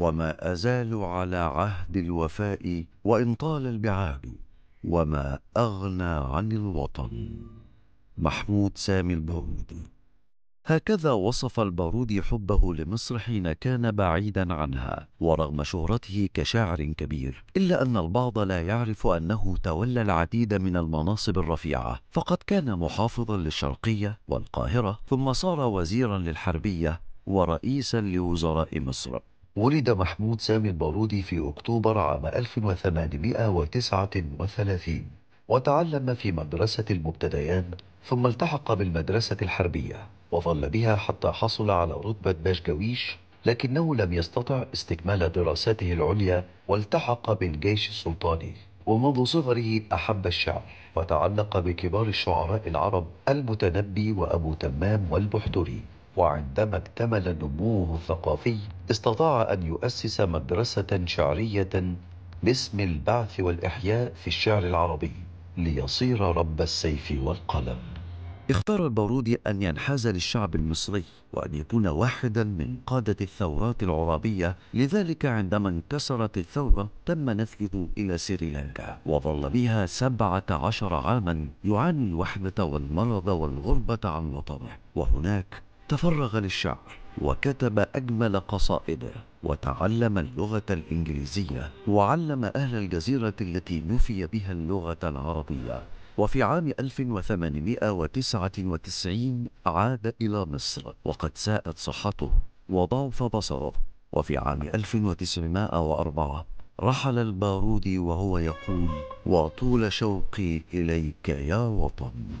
وما أزال على عهد الوفاء وإن طال البعاد وما أغنى عن الوطن محمود سامي البارودي هكذا وصف البارودي حبه لمصر حين كان بعيدا عنها ورغم شهرته كشاعر كبير إلا أن البعض لا يعرف أنه تولى العديد من المناصب الرفيعة فقد كان محافظا للشرقية والقاهرة ثم صار وزيرا للحربية ورئيسا لوزراء مصر ولد محمود سامي البارودي في أكتوبر عام 1839 وتعلم في مدرسة المبتديان ثم التحق بالمدرسة الحربية وظل بها حتى حصل على رتبة باشجويش لكنه لم يستطع استكمال دراساته العليا والتحق بالجيش السلطاني ومنذ صغره أحب الشعر وتعلق بكبار الشعراء العرب المتنبي وأبو تمام والبحتري وعندما اكتمل نموه الثقافي استطاع أن يؤسس مدرسة شعرية باسم البعث والإحياء في الشعر العربي ليصير رب السيف والقلم اختار البارودي أن ينحاز للشعب المصري وأن يكون واحدا من قادة الثورات العربية لذلك عندما انكسرت الثورة تم نفذه إلى سريلانكا وظل بها سبعة عشر عاما يعاني الوحدة والمرض والغربة عن وطنه وهناك تفرغ للشعر وكتب أجمل قصائده وتعلم اللغة الإنجليزية وعلم أهل الجزيرة التي نفي بها اللغة العربية وفي عام 1899 عاد إلى مصر وقد ساءت صحته وضعف بصره وفي عام 1904 رحل البارودي وهو يقول وطول شوقي إليك يا وطن